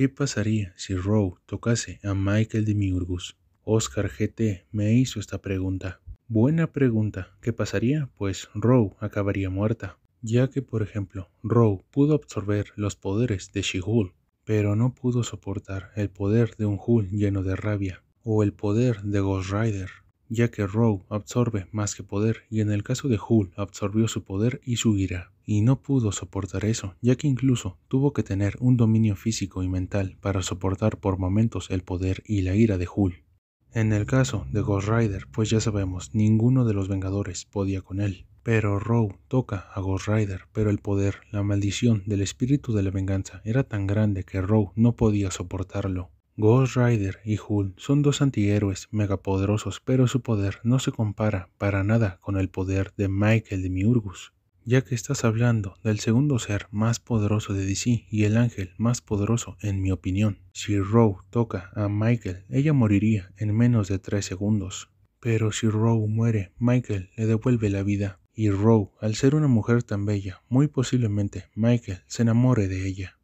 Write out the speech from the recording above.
¿Qué pasaría si Rowe tocase a Michael de Demiurgus? Oscar GT me hizo esta pregunta. Buena pregunta. ¿Qué pasaría? Pues Rowe acabaría muerta, ya que por ejemplo Rowe pudo absorber los poderes de Shihul, pero no pudo soportar el poder de un Hul lleno de rabia o el poder de Ghost Rider ya que Row absorbe más que poder y en el caso de Hull absorbió su poder y su ira. Y no pudo soportar eso, ya que incluso tuvo que tener un dominio físico y mental para soportar por momentos el poder y la ira de Hull. En el caso de Ghost Rider, pues ya sabemos, ninguno de los Vengadores podía con él. Pero Row toca a Ghost Rider, pero el poder, la maldición del espíritu de la venganza era tan grande que Rowe no podía soportarlo. Ghost Rider y Hulk son dos antihéroes megapoderosos, pero su poder no se compara para nada con el poder de Michael de Miurgus, ya que estás hablando del segundo ser más poderoso de DC y el ángel más poderoso en mi opinión. Si Rowe toca a Michael, ella moriría en menos de tres segundos. Pero si Rowe muere, Michael le devuelve la vida. Y Rowe, al ser una mujer tan bella, muy posiblemente Michael se enamore de ella.